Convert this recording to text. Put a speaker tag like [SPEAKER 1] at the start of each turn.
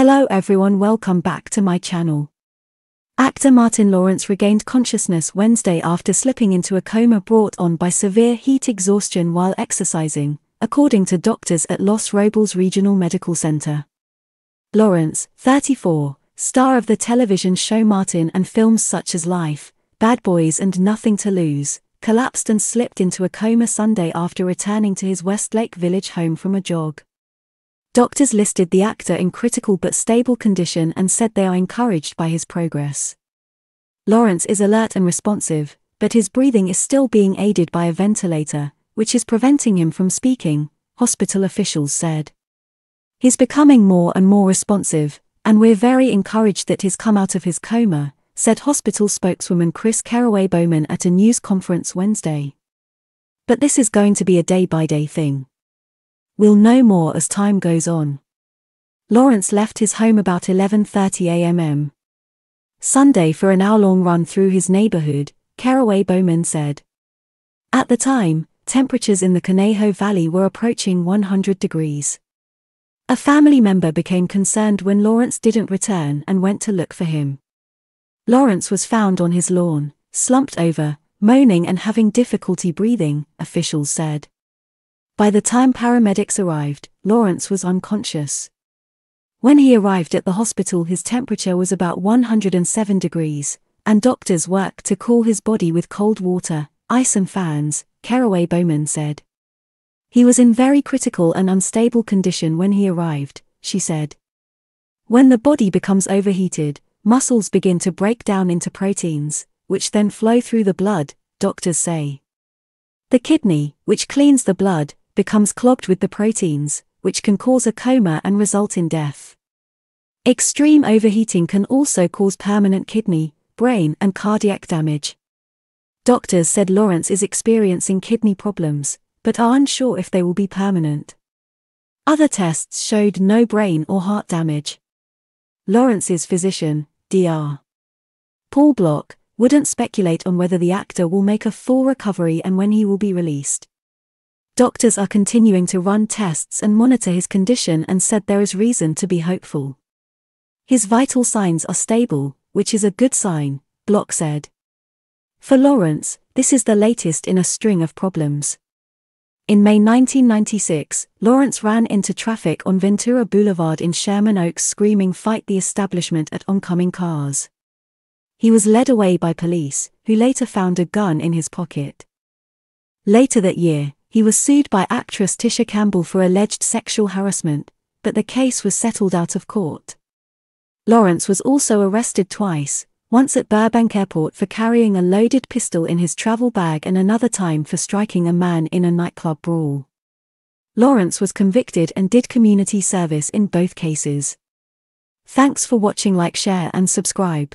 [SPEAKER 1] Hello everyone welcome back to my channel. Actor Martin Lawrence regained consciousness Wednesday after slipping into a coma brought on by severe heat exhaustion while exercising, according to doctors at Los Robles Regional Medical Center. Lawrence, 34, star of the television show Martin and films such as Life, Bad Boys and Nothing to Lose, collapsed and slipped into a coma Sunday after returning to his Westlake Village home from a jog. Doctors listed the actor in critical but stable condition and said they are encouraged by his progress. Lawrence is alert and responsive, but his breathing is still being aided by a ventilator, which is preventing him from speaking, hospital officials said. He's becoming more and more responsive, and we're very encouraged that he's come out of his coma, said hospital spokeswoman Chris Caraway Bowman at a news conference Wednesday. But this is going to be a day by day thing we'll know more as time goes on. Lawrence left his home about 11.30 a.m. Sunday for an hour-long run through his neighborhood, Caraway Bowman said. At the time, temperatures in the Conejo Valley were approaching 100 degrees. A family member became concerned when Lawrence didn't return and went to look for him. Lawrence was found on his lawn, slumped over, moaning and having difficulty breathing, officials said. By the time paramedics arrived, Lawrence was unconscious. When he arrived at the hospital, his temperature was about 107 degrees, and doctors worked to cool his body with cold water, ice, and fans, Caraway Bowman said. He was in very critical and unstable condition when he arrived, she said. When the body becomes overheated, muscles begin to break down into proteins, which then flow through the blood, doctors say. The kidney, which cleans the blood, becomes clogged with the proteins, which can cause a coma and result in death. Extreme overheating can also cause permanent kidney, brain, and cardiac damage. Doctors said Lawrence is experiencing kidney problems, but are unsure if they will be permanent. Other tests showed no brain or heart damage. Lawrence's physician, Dr. Paul Block, wouldn't speculate on whether the actor will make a full recovery and when he will be released. Doctors are continuing to run tests and monitor his condition and said there is reason to be hopeful. His vital signs are stable, which is a good sign, Block said. For Lawrence, this is the latest in a string of problems. In May 1996, Lawrence ran into traffic on Ventura Boulevard in Sherman Oaks screaming fight the establishment at oncoming cars. He was led away by police, who later found a gun in his pocket. Later that year, he was sued by actress Tisha Campbell for alleged sexual harassment, but the case was settled out of court. Lawrence was also arrested twice, once at Burbank Airport for carrying a loaded pistol in his travel bag and another time for striking a man in a nightclub brawl. Lawrence was convicted and did community service in both cases. Thanks for watching like share and subscribe.